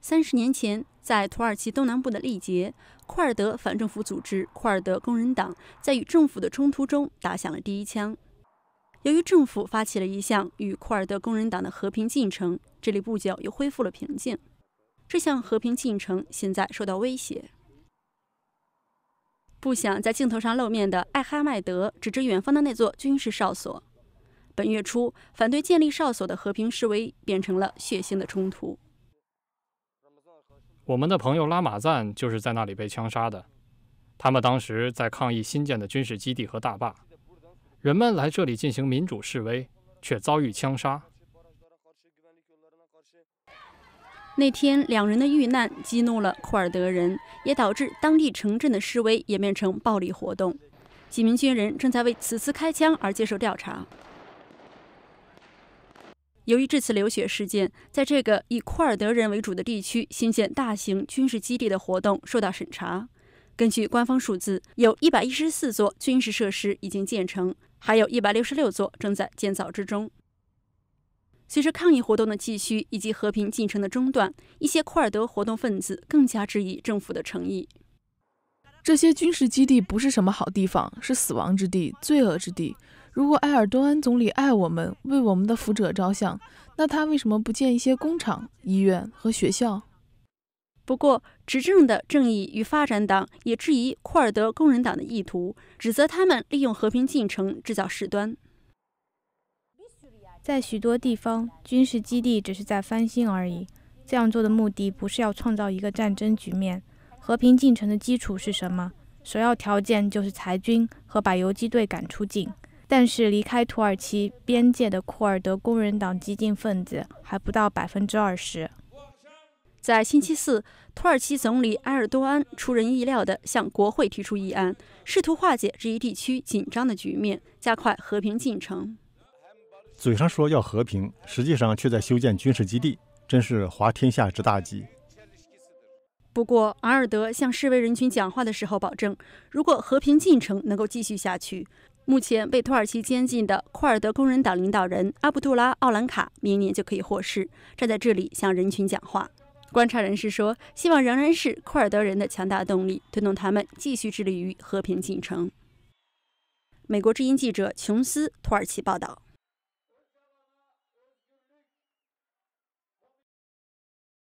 三十年前，在土耳其东南部的利杰，库尔德反政府组织库尔德工人党在与政府的冲突中打响了第一枪。由于政府发起了一项与库尔德工人党的和平进程，这里不久又恢复了平静。这项和平进程现在受到威胁。不想在镜头上露面的艾哈迈德指着远方的那座军事哨所。本月初，反对建立哨所的和平示威变成了血腥的冲突。我们的朋友拉马赞就是在那里被枪杀的。他们当时在抗议新建的军事基地和大坝，人们来这里进行民主示威，却遭遇枪杀。那天两人的遇难激怒了库尔德人，也导致当地城镇的示威演变成暴力活动。几名军人正在为此次开枪而接受调查。由于这次流血事件，在这个以库尔德人为主的地区新建大型军事基地的活动受到审查。根据官方数字，有一百一十四座军事设施已经建成，还有一百六十六座正在建造之中。随着抗议活动的继续以及和平进程的中断，一些库尔德活动分子更加质疑政府的诚意。这些军事基地不是什么好地方，是死亡之地、罪恶之地。如果埃尔多安总理爱我们，为我们的福祉着想，那他为什么不建一些工厂、医院和学校？不过，执政的正义与发展党也质疑库尔德工人党的意图，指责他们利用和平进程制造事端。在许多地方，军事基地只是在翻新而已。这样做的目的不是要创造一个战争局面。和平进程的基础是什么？首要条件就是裁军和把游击队赶出境。但是离开土耳其边界的库尔德工人党激进分子还不到百分之二十。在星期四，土耳其总理埃尔多安出人意料地向国会提出议案，试图化解这一地区紧张的局面，加快和平进程。嘴上说要和平，实际上却在修建军事基地，真是滑天下之大稽。不过，阿尔德向示威人群讲话的时候保证，如果和平进程能够继续下去。目前被土耳其监禁的库尔德工人党领导人阿卜杜拉·奥兰卡明年就可以获释，站在这里向人群讲话。观察人士说，希望仍然是库尔德人的强大动力，推动他们继续致力于和平进程。美国之音记者琼斯土耳其报道。